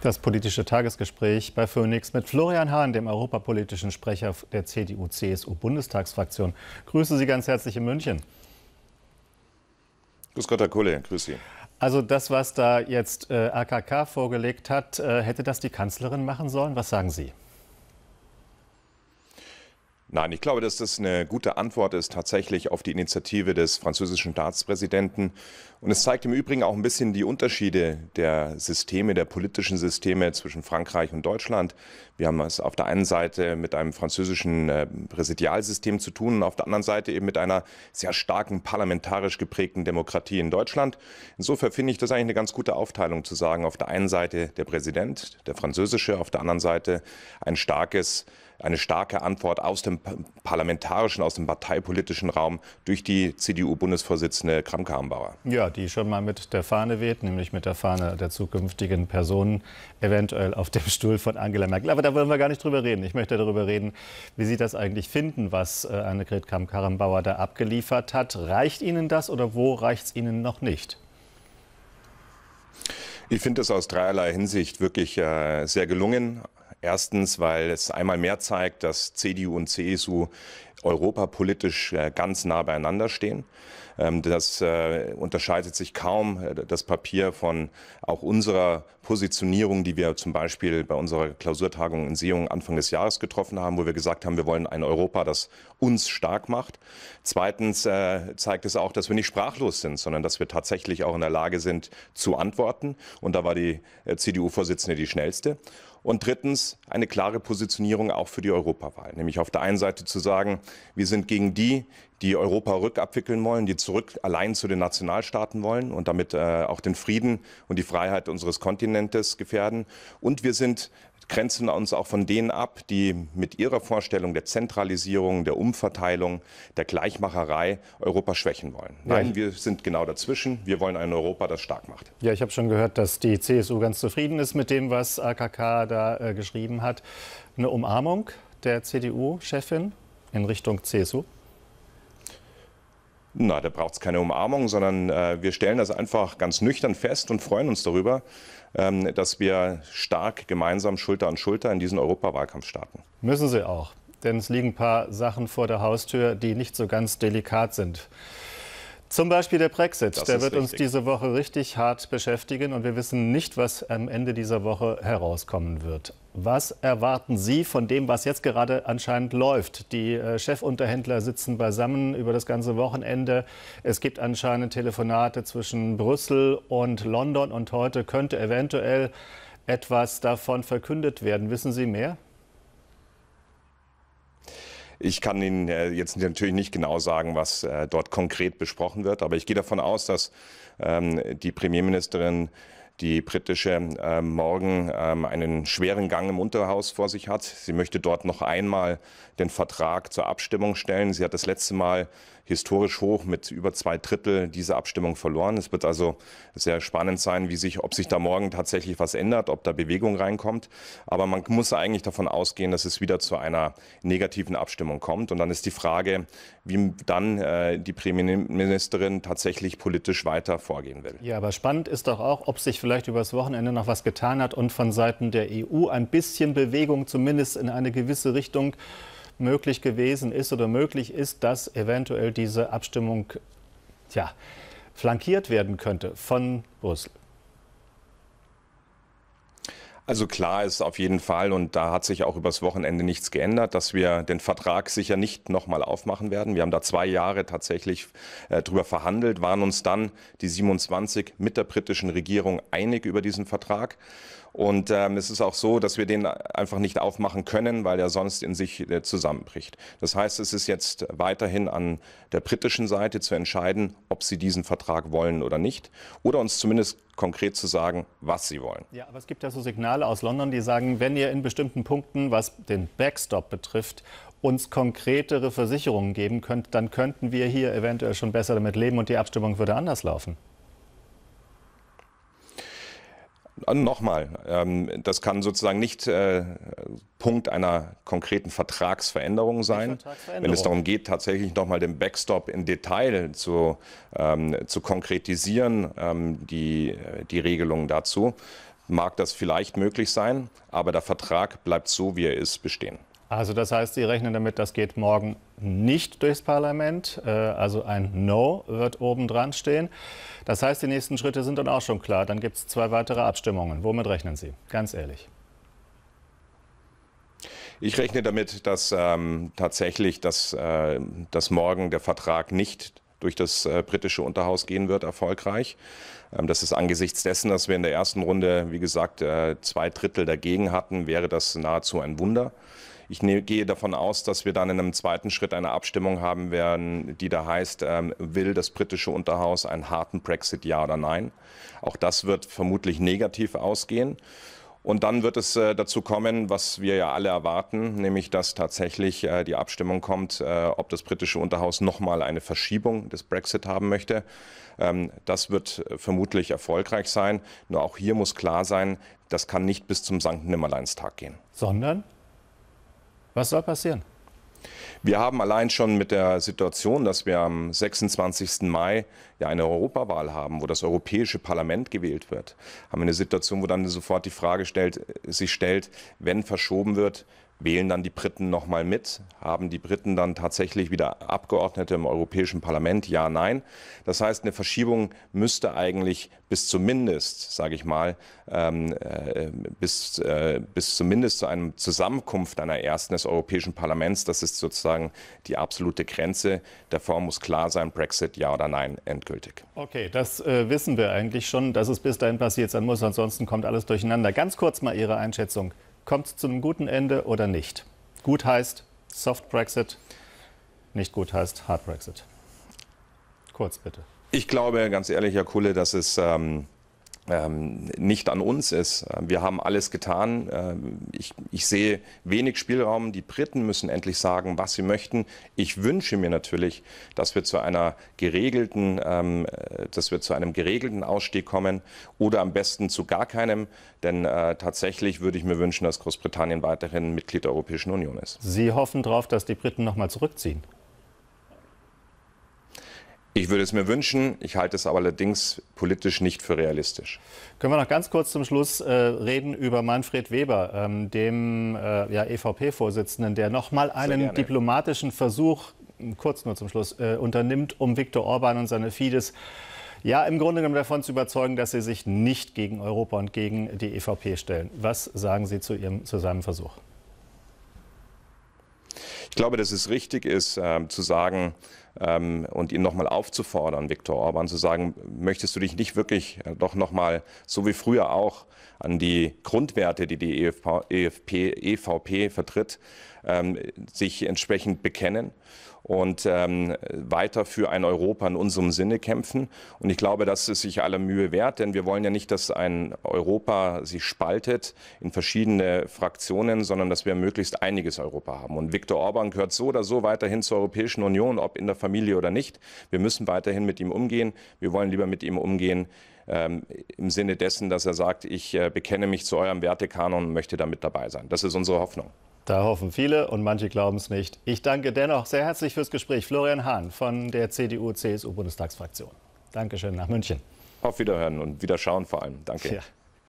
Das politische Tagesgespräch bei Phoenix mit Florian Hahn, dem europapolitischen Sprecher der CDU-CSU-Bundestagsfraktion. Grüße Sie ganz herzlich in München. Grüß Gott, Herr Kohle. Grüß Sie. Also das, was da jetzt äh, AKK vorgelegt hat, äh, hätte das die Kanzlerin machen sollen? Was sagen Sie? Nein, ich glaube, dass das eine gute Antwort ist tatsächlich auf die Initiative des französischen Staatspräsidenten. Und es zeigt im Übrigen auch ein bisschen die Unterschiede der Systeme, der politischen Systeme zwischen Frankreich und Deutschland. Wir haben es auf der einen Seite mit einem französischen äh, Präsidialsystem zu tun und auf der anderen Seite eben mit einer sehr starken parlamentarisch geprägten Demokratie in Deutschland. Insofern finde ich das eigentlich eine ganz gute Aufteilung zu sagen, auf der einen Seite der Präsident, der französische, auf der anderen Seite ein starkes eine starke Antwort aus dem parlamentarischen, aus dem parteipolitischen Raum durch die CDU-Bundesvorsitzende kram karrenbauer Ja, die schon mal mit der Fahne weht, nämlich mit der Fahne der zukünftigen Personen, eventuell auf dem Stuhl von Angela Merkel. Aber da wollen wir gar nicht drüber reden. Ich möchte darüber reden, wie Sie das eigentlich finden, was äh, Annegret kram karrenbauer da abgeliefert hat. Reicht Ihnen das oder wo reicht es Ihnen noch nicht? Ich finde es aus dreierlei Hinsicht wirklich äh, sehr gelungen. Erstens, weil es einmal mehr zeigt, dass CDU und CSU europapolitisch äh, ganz nah beieinander stehen. Ähm, das äh, unterscheidet sich kaum, äh, das Papier von auch unserer Positionierung, die wir zum Beispiel bei unserer Klausurtagung in Seeung Anfang des Jahres getroffen haben, wo wir gesagt haben, wir wollen ein Europa, das uns stark macht. Zweitens zeigt es auch, dass wir nicht sprachlos sind, sondern dass wir tatsächlich auch in der Lage sind zu antworten. Und da war die CDU-Vorsitzende die schnellste. Und drittens eine klare Positionierung auch für die Europawahl. Nämlich auf der einen Seite zu sagen, wir sind gegen die, die Europa rückabwickeln wollen, die zurück allein zu den Nationalstaaten wollen und damit äh, auch den Frieden und die Freiheit unseres Kontinentes gefährden. Und wir sind grenzen uns auch von denen ab, die mit ihrer Vorstellung der Zentralisierung, der Umverteilung, der Gleichmacherei Europa schwächen wollen. Nein, ja. wir sind genau dazwischen. Wir wollen ein Europa, das stark macht. Ja, ich habe schon gehört, dass die CSU ganz zufrieden ist mit dem, was AKK da äh, geschrieben hat. Eine Umarmung der CDU-Chefin in Richtung CSU? Na, da braucht es keine Umarmung, sondern äh, wir stellen das einfach ganz nüchtern fest und freuen uns darüber, ähm, dass wir stark gemeinsam Schulter an Schulter in diesen Europawahlkampf starten. Müssen Sie auch, denn es liegen ein paar Sachen vor der Haustür, die nicht so ganz delikat sind. Zum Beispiel der Brexit. Das der wird richtig. uns diese Woche richtig hart beschäftigen und wir wissen nicht, was am Ende dieser Woche herauskommen wird. Was erwarten Sie von dem, was jetzt gerade anscheinend läuft? Die äh, Chefunterhändler sitzen beisammen über das ganze Wochenende. Es gibt anscheinend Telefonate zwischen Brüssel und London und heute könnte eventuell etwas davon verkündet werden. Wissen Sie mehr? Ich kann Ihnen äh, jetzt natürlich nicht genau sagen, was äh, dort konkret besprochen wird, aber ich gehe davon aus, dass ähm, die Premierministerin die britische äh, morgen ähm, einen schweren Gang im Unterhaus vor sich hat. Sie möchte dort noch einmal den Vertrag zur Abstimmung stellen. Sie hat das letzte Mal historisch hoch mit über zwei Drittel diese Abstimmung verloren. Es wird also sehr spannend sein, wie sich, ob sich da morgen tatsächlich was ändert, ob da Bewegung reinkommt. Aber man muss eigentlich davon ausgehen, dass es wieder zu einer negativen Abstimmung kommt. Und dann ist die Frage, wie dann äh, die Premierministerin tatsächlich politisch weiter vorgehen will. Ja, aber spannend ist doch auch, ob sich vielleicht übers Wochenende noch was getan hat und von Seiten der EU ein bisschen Bewegung zumindest in eine gewisse Richtung möglich gewesen ist oder möglich ist, dass eventuell diese Abstimmung tja, flankiert werden könnte von Brüssel? Also klar ist auf jeden Fall, und da hat sich auch übers Wochenende nichts geändert, dass wir den Vertrag sicher nicht nochmal aufmachen werden. Wir haben da zwei Jahre tatsächlich äh, drüber verhandelt, waren uns dann die 27 mit der britischen Regierung einig über diesen Vertrag. Und ähm, es ist auch so, dass wir den einfach nicht aufmachen können, weil er sonst in sich äh, zusammenbricht. Das heißt, es ist jetzt weiterhin an der britischen Seite zu entscheiden, ob sie diesen Vertrag wollen oder nicht. Oder uns zumindest konkret zu sagen, was sie wollen. Ja, aber es gibt ja so Signale aus London, die sagen, wenn ihr in bestimmten Punkten, was den Backstop betrifft, uns konkretere Versicherungen geben könnt, dann könnten wir hier eventuell schon besser damit leben und die Abstimmung würde anders laufen. Äh, nochmal, ähm, das kann sozusagen nicht äh, Punkt einer konkreten Vertragsveränderung sein. Vertragsveränderung. Wenn es darum geht, tatsächlich nochmal den Backstop im Detail zu, ähm, zu konkretisieren, ähm, die, äh, die Regelungen dazu, mag das vielleicht möglich sein, aber der Vertrag bleibt so, wie er ist, bestehen. Also das heißt, Sie rechnen damit, das geht morgen nicht durchs Parlament. Äh, also ein No wird oben dran stehen. Das heißt, die nächsten Schritte sind dann auch schon klar. Dann gibt es zwei weitere Abstimmungen. Womit rechnen Sie? Ganz ehrlich. Ich rechne damit, dass ähm, tatsächlich, dass, äh, dass morgen der Vertrag nicht durch das äh, britische Unterhaus gehen wird, erfolgreich. Ähm, das ist angesichts dessen, dass wir in der ersten Runde, wie gesagt, äh, zwei Drittel dagegen hatten, wäre das nahezu ein Wunder. Ich ne, gehe davon aus, dass wir dann in einem zweiten Schritt eine Abstimmung haben werden, die da heißt, ähm, will das britische Unterhaus einen harten Brexit, ja oder nein? Auch das wird vermutlich negativ ausgehen. Und dann wird es äh, dazu kommen, was wir ja alle erwarten, nämlich dass tatsächlich äh, die Abstimmung kommt, äh, ob das britische Unterhaus nochmal eine Verschiebung des Brexit haben möchte. Ähm, das wird äh, vermutlich erfolgreich sein. Nur auch hier muss klar sein, das kann nicht bis zum Sankt nimmerleins tag gehen. Sondern? Was soll passieren? Wir haben allein schon mit der Situation, dass wir am 26. Mai ja eine Europawahl haben, wo das Europäische Parlament gewählt wird, haben wir eine Situation, wo dann sofort die Frage stellt, sich stellt, wenn verschoben wird, wählen dann die Briten nochmal mit? Haben die Briten dann tatsächlich wieder Abgeordnete im Europäischen Parlament? Ja, nein. Das heißt, eine Verschiebung müsste eigentlich bis zumindest, sage ich mal, ähm, äh, bis, äh, bis zumindest zu einer Zusammenkunft einer ersten des Europäischen Parlaments, das ist sozusagen die absolute Grenze. Davor muss klar sein, Brexit ja oder nein, endgültig. Okay, das äh, wissen wir eigentlich schon, dass es bis dahin passiert sein muss, ansonsten kommt alles durcheinander. Ganz kurz mal Ihre Einschätzung. Kommt es zu einem guten Ende oder nicht? Gut heißt Soft Brexit, nicht gut heißt Hard Brexit. Kurz bitte. Ich glaube, ganz ehrlich, Herr Kulle, dass es ähm, ähm, nicht an uns ist. Äh, wir haben alles getan. Äh, ich, ich, sehe wenig Spielraum. Die Briten müssen endlich sagen, was sie möchten. Ich wünsche mir natürlich, dass wir zu einer geregelten, ähm, äh, dass wir zu einem geregelten Ausstieg kommen oder am besten zu gar keinem. Denn äh, tatsächlich würde ich mir wünschen, dass Großbritannien weiterhin Mitglied der Europäischen Union ist. Sie hoffen darauf, dass die Briten nochmal zurückziehen? Ich würde es mir wünschen, ich halte es aber allerdings politisch nicht für realistisch. Können wir noch ganz kurz zum Schluss äh, reden über Manfred Weber, ähm, dem äh, ja, EVP-Vorsitzenden, der noch mal einen diplomatischen Versuch, kurz nur zum Schluss, äh, unternimmt, um Viktor Orban und seine Fidesz ja, im Grunde genommen davon zu überzeugen, dass sie sich nicht gegen Europa und gegen die EVP stellen. Was sagen Sie zu, ihrem, zu seinem Versuch? Ich glaube, dass es richtig ist, ähm, zu sagen, ähm, und ihn nochmal aufzufordern, Viktor Orban, zu sagen, möchtest du dich nicht wirklich äh, doch nochmal, so wie früher auch, an die Grundwerte, die die EFP, EVP e vertritt, ähm, sich entsprechend bekennen? und ähm, weiter für ein Europa in unserem Sinne kämpfen. Und ich glaube, das ist sich aller Mühe wert, denn wir wollen ja nicht, dass ein Europa sich spaltet in verschiedene Fraktionen, sondern dass wir möglichst einiges Europa haben. Und Viktor Orban gehört so oder so weiterhin zur Europäischen Union, ob in der Familie oder nicht. Wir müssen weiterhin mit ihm umgehen. Wir wollen lieber mit ihm umgehen ähm, im Sinne dessen, dass er sagt, ich äh, bekenne mich zu eurem Wertekanon und möchte damit dabei sein. Das ist unsere Hoffnung. Da hoffen viele und manche glauben es nicht. Ich danke dennoch sehr herzlich fürs Gespräch. Florian Hahn von der CDU-CSU-Bundestagsfraktion. Dankeschön nach München. Auf Wiederhören und Wiederschauen vor allem. Danke. Ja.